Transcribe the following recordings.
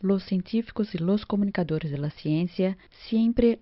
los científicos e los comunicadores de la ciencia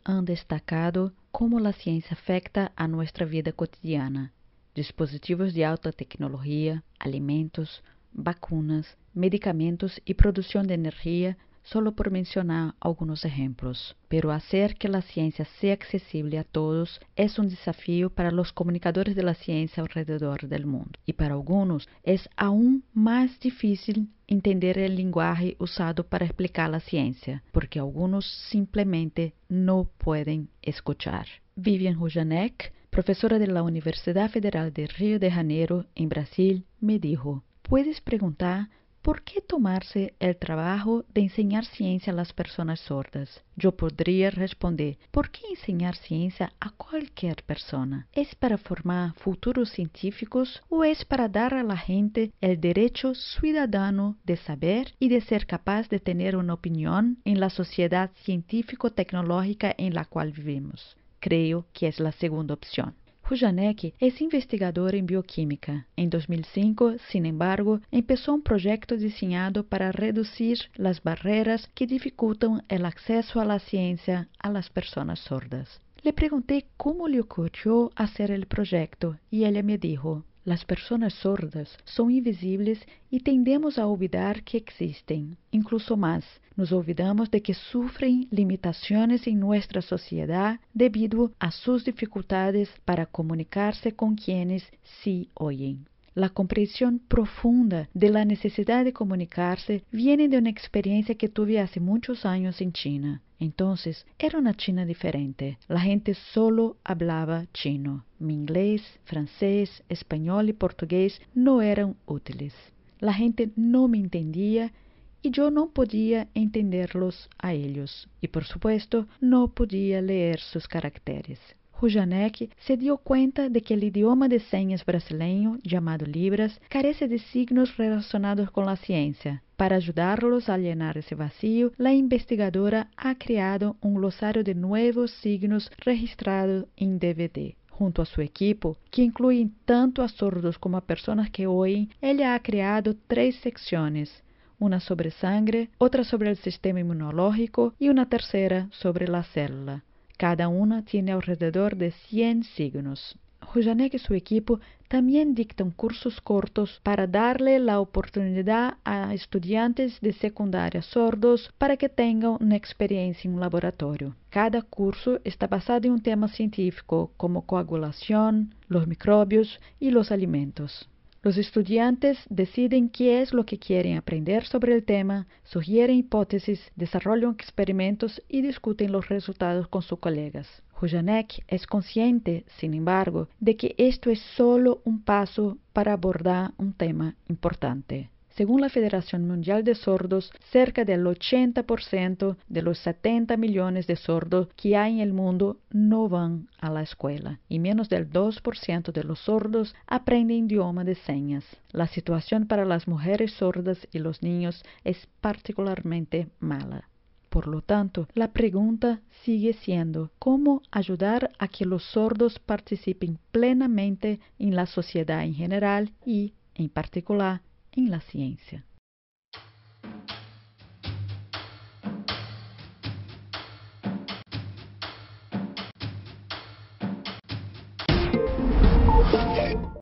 han destacado como la ciencia afecta a nuestra vida cotidiana. Dispositivos de alta tecnologia, alimentos, vacunas, medicamentos e produção de energia. solo por mencionar algunos ejemplos. Pero hacer que la ciencia sea accesible a todos es un desafío para los comunicadores de la ciencia alrededor del mundo. Y para algunos es aún más difícil entender el lenguaje usado para explicar la ciencia, porque algunos simplemente no pueden escuchar. Vivian Rujanek, profesora de la Universidad Federal de Río de Janeiro, en Brasil, me dijo, puedes preguntar ¿Por qué tomarse el trabajo de enseñar ciencia a las personas sordas? Yo podría responder, ¿por qué enseñar ciencia a cualquier persona? ¿Es para formar futuros científicos o es para dar a la gente el derecho ciudadano de saber y de ser capaz de tener una opinión en la sociedad científico-tecnológica en la cual vivimos? Creo que es la segunda opción. Kujanek é investigador em bioquímica. Em 2005, sin embargo, começou um projeto desenhado para reduzir as barreiras que dificultam o acesso à ciência às pessoas sordas. Le perguntei como lhe ocorreu fazer o projeto e ele me disse: as pessoas sordas são invisíveis e tendemos a olvidar que existem. Incluso mais, nos olvidamos de que sofrem limitações em nossa sociedade devido a suas dificuldades para comunicar-se com quienes se oyen. La comprensión profunda de la necesidad de comunicarse viene de una experiencia que tuve hace muchos años en China. Entonces, era una China diferente. La gente solo hablaba chino. Mi inglés, francés, español y portugués no eran útiles. La gente no me entendía y yo no podía entenderlos a ellos. Y por supuesto, no podía leer sus caracteres. Rujanek se dio conta de que o idioma de senhas brasileiro, llamado Libras, carece de signos relacionados com a ciência. Para ajudá-los a llenar esse vacío, a investigadora ha criado um glossário de novos signos registrado em DVD. Junto a su equipo, que incluye tanto a sordos como a personas que oyen, ella ha creado tres secciones, uma sobre sangre, outra sobre o sistema imunológico e uma terceira sobre a célula. Cada una tiene alrededor de 100 signos. Rujanek y su equipo también dictan cursos cortos para darle la oportunidad a estudiantes de secundaria sordos para que tengan una experiencia en un laboratorio. Cada curso está basado en un tema científico como coagulación, los microbios y los alimentos. Los estudiantes deciden qué es lo que quieren aprender sobre el tema, sugieren hipótesis, desarrollan experimentos y discuten los resultados con sus colegas. Hujanek es consciente, sin embargo, de que esto es solo un paso para abordar un tema importante. Según la Federación Mundial de Sordos, cerca del 80% de los 70 millones de sordos que hay en el mundo no van a la escuela y menos del 2% de los sordos aprenden idioma de señas. La situación para las mujeres sordas y los niños es particularmente mala. Por lo tanto, la pregunta sigue siendo cómo ayudar a que los sordos participen plenamente en la sociedad en general y, en particular, em La Ciência.